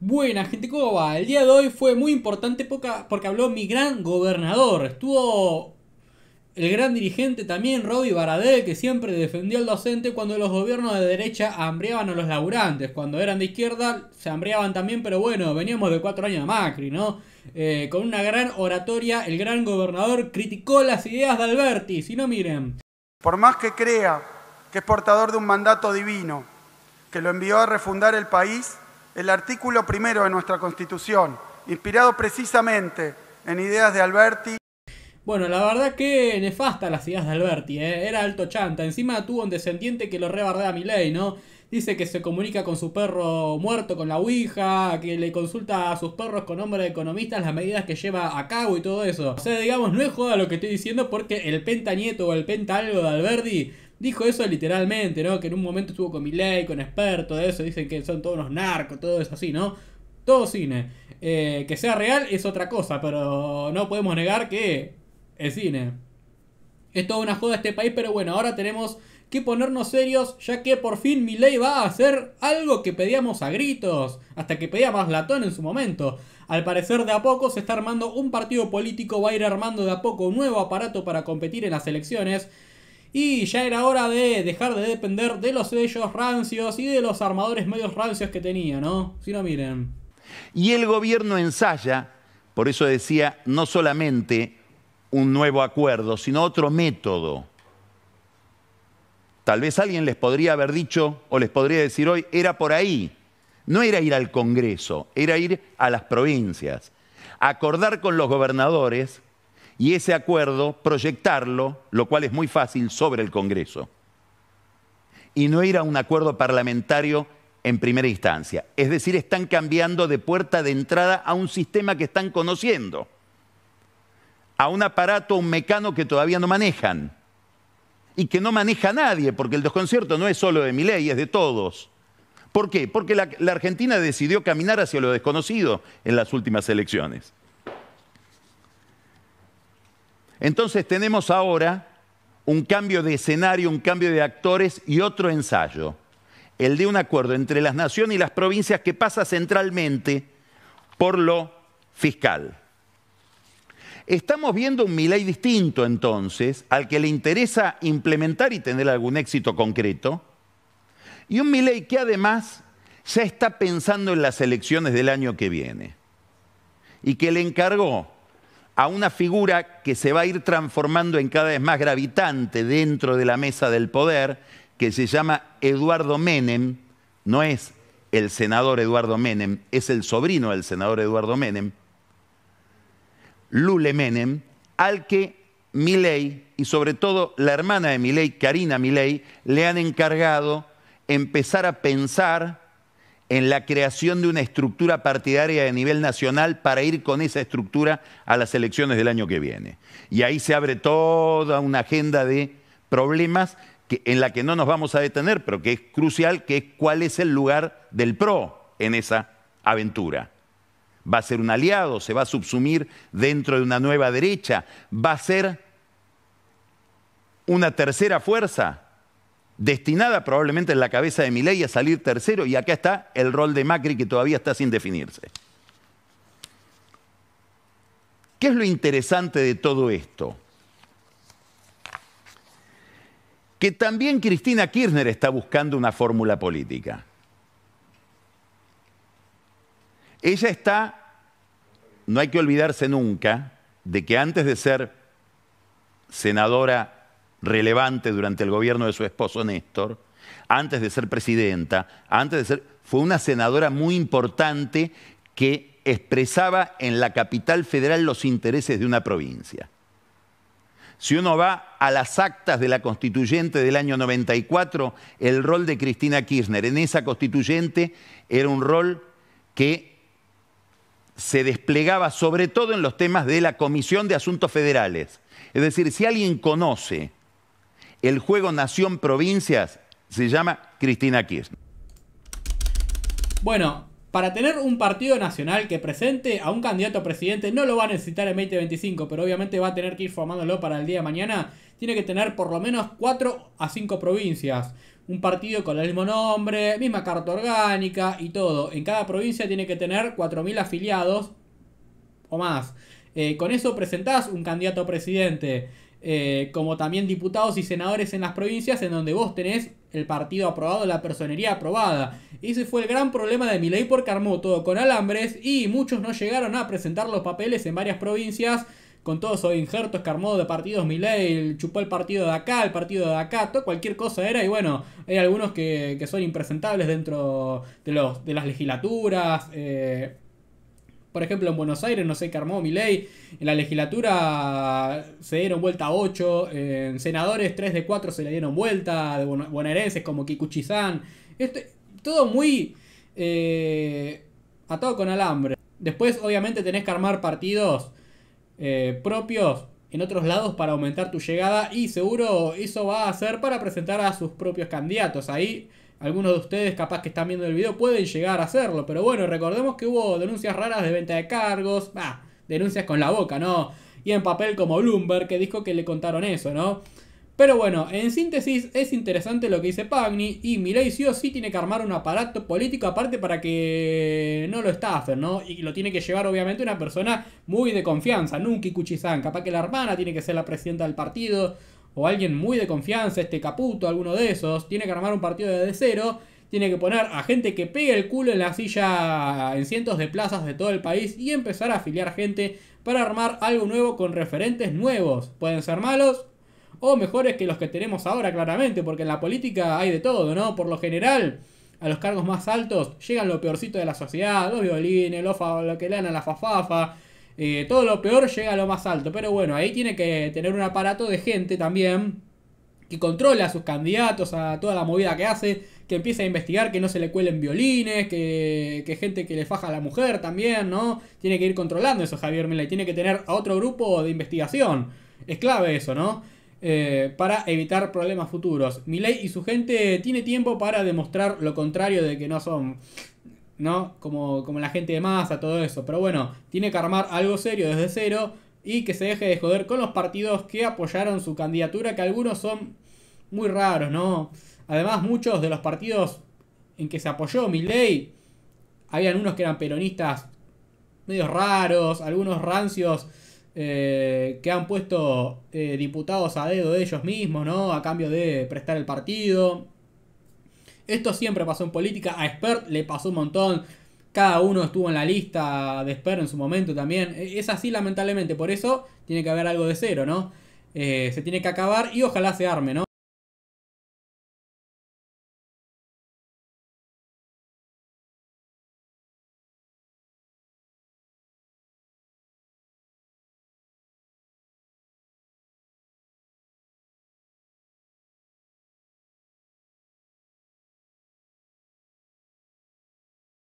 Buena gente, ¿cómo va? El día de hoy fue muy importante porque habló mi gran gobernador. Estuvo el gran dirigente también, Roby Baradel, que siempre defendió al docente cuando los gobiernos de derecha hambreaban a los laburantes. Cuando eran de izquierda se hambreaban también, pero bueno, veníamos de cuatro años de Macri, ¿no? Eh, con una gran oratoria, el gran gobernador criticó las ideas de Alberti. Si no, miren. Por más que crea que es portador de un mandato divino, que lo envió a refundar el país, el artículo primero de nuestra Constitución, inspirado precisamente en ideas de Alberti. Bueno, la verdad que nefasta las ideas de Alberti, ¿eh? era alto chanta. Encima tuvo un descendiente que lo rebardea a mi ley, ¿no? Dice que se comunica con su perro muerto, con la Ouija, que le consulta a sus perros con nombre de economistas las medidas que lleva a cabo y todo eso. O sea, digamos, no es joda lo que estoy diciendo porque el pentanieto o el penta algo de Alberti dijo eso literalmente, ¿no? Que en un momento estuvo con Milei, con expertos de eso, dicen que son todos unos narcos, todo eso así, ¿no? Todo cine. Eh, que sea real es otra cosa, pero no podemos negar que es cine. Es toda una joda este país, pero bueno, ahora tenemos que ponernos serios, ya que por fin Milei va a hacer algo que pedíamos a gritos, hasta que pedía más latón en su momento. Al parecer de a poco se está armando un partido político, va a ir armando de a poco un nuevo aparato para competir en las elecciones y ya era hora de dejar de depender de los sellos rancios y de los armadores medios rancios que tenía, ¿no? Si no, miren. Y el gobierno ensaya, por eso decía, no solamente un nuevo acuerdo, sino otro método. Tal vez alguien les podría haber dicho o les podría decir hoy, era por ahí. No era ir al Congreso, era ir a las provincias. Acordar con los gobernadores y ese acuerdo proyectarlo, lo cual es muy fácil, sobre el Congreso. Y no ir a un acuerdo parlamentario en primera instancia. Es decir, están cambiando de puerta de entrada a un sistema que están conociendo, a un aparato, un mecano que todavía no manejan y que no maneja nadie, porque el desconcierto no es solo de mi ley, es de todos. ¿Por qué? Porque la Argentina decidió caminar hacia lo desconocido en las últimas elecciones. Entonces tenemos ahora un cambio de escenario, un cambio de actores y otro ensayo, el de un acuerdo entre las naciones y las provincias que pasa centralmente por lo fiscal. Estamos viendo un Milei distinto entonces, al que le interesa implementar y tener algún éxito concreto, y un Milei que además ya está pensando en las elecciones del año que viene y que le encargó a una figura que se va a ir transformando en cada vez más gravitante dentro de la mesa del poder, que se llama Eduardo Menem, no es el senador Eduardo Menem, es el sobrino del senador Eduardo Menem, Lule Menem, al que Milei y sobre todo la hermana de Milei, Karina Milei, le han encargado empezar a pensar en la creación de una estructura partidaria de nivel nacional para ir con esa estructura a las elecciones del año que viene. Y ahí se abre toda una agenda de problemas en la que no nos vamos a detener, pero que es crucial, que es cuál es el lugar del PRO en esa aventura. Va a ser un aliado, se va a subsumir dentro de una nueva derecha, va a ser una tercera fuerza destinada probablemente en la cabeza de Milei a salir tercero y acá está el rol de Macri que todavía está sin definirse. ¿Qué es lo interesante de todo esto? Que también Cristina Kirchner está buscando una fórmula política. Ella está, no hay que olvidarse nunca, de que antes de ser senadora relevante durante el gobierno de su esposo Néstor, antes de ser presidenta, antes de ser, fue una senadora muy importante que expresaba en la capital federal los intereses de una provincia. Si uno va a las actas de la constituyente del año 94, el rol de Cristina Kirchner en esa constituyente era un rol que se desplegaba sobre todo en los temas de la Comisión de Asuntos Federales. Es decir, si alguien conoce el juego Nación Provincias se llama Cristina Kirchner. Bueno, para tener un partido nacional que presente a un candidato a presidente, no lo va a necesitar en 2025, pero obviamente va a tener que ir formándolo para el día de mañana. Tiene que tener por lo menos 4 a 5 provincias. Un partido con el mismo nombre, misma carta orgánica y todo. En cada provincia tiene que tener 4.000 afiliados o más. Eh, con eso presentás un candidato a presidente. Eh, como también diputados y senadores en las provincias en donde vos tenés el partido aprobado, la personería aprobada. y Ese fue el gran problema de Milei por porque todo con alambres y muchos no llegaron a presentar los papeles en varias provincias con todos esos injertos que de partidos Milei, chupó el partido de acá, el partido de acá, todo, cualquier cosa era, y bueno, hay algunos que, son impresentables dentro de, los, de las legislaturas, eh, por ejemplo, en Buenos Aires, no sé, qué armó ley. En la legislatura se dieron vuelta 8. En senadores, 3 de 4 se le dieron vuelta. De bonaerenses como Kikuchizán. esto todo muy eh, atado con alambre. Después, obviamente, tenés que armar partidos eh, propios en otros lados para aumentar tu llegada y seguro eso va a ser para presentar a sus propios candidatos. Ahí algunos de ustedes capaz que están viendo el video pueden llegar a hacerlo, pero bueno, recordemos que hubo denuncias raras de venta de cargos, bah, denuncias con la boca, ¿no? Y en papel como Bloomberg que dijo que le contaron eso, ¿no? Pero bueno, en síntesis es interesante lo que dice Pagni y Milei sí o sí tiene que armar un aparato político aparte para que no lo estafen, ¿no? Y lo tiene que llevar obviamente una persona muy de confianza, nunca Kuchizan, capaz que la hermana tiene que ser la presidenta del partido o alguien muy de confianza, este Caputo, alguno de esos, tiene que armar un partido desde cero. Tiene que poner a gente que pegue el culo en la silla en cientos de plazas de todo el país y empezar a afiliar gente para armar algo nuevo con referentes nuevos. Pueden ser malos, o mejores que los que tenemos ahora, claramente, porque en la política hay de todo, ¿no? Por lo general, a los cargos más altos llegan lo peorcito de la sociedad, los violines, los lo que le dan a la fafafa, eh, todo lo peor llega a lo más alto. Pero bueno, ahí tiene que tener un aparato de gente también que controle a sus candidatos, a toda la movida que hace, que empiece a investigar que no se le cuelen violines, que, que gente que le faja a la mujer también, ¿no? Tiene que ir controlando eso Javier Milei, tiene que tener a otro grupo de investigación. Es clave eso, ¿no? Eh, para evitar problemas futuros. Milei y su gente tiene tiempo para demostrar lo contrario de que no son, ¿no? Como, como la gente de masa, todo eso. Pero bueno, tiene que armar algo serio desde cero y que se deje de joder con los partidos que apoyaron su candidatura, que algunos son muy raros, ¿no? Además, muchos de los partidos en que se apoyó Milei, habían unos que eran peronistas medios raros, algunos rancios eh, que han puesto eh, diputados a dedo de ellos mismos, ¿no? A cambio de prestar el partido. Esto siempre pasó en política. A Spert le pasó un montón. Cada uno estuvo en la lista de Spert en su momento también. E-, es así, lamentablemente. Por eso tiene que haber algo de cero, ¿no? Eh, se tiene que acabar y ojalá se arme, ¿no?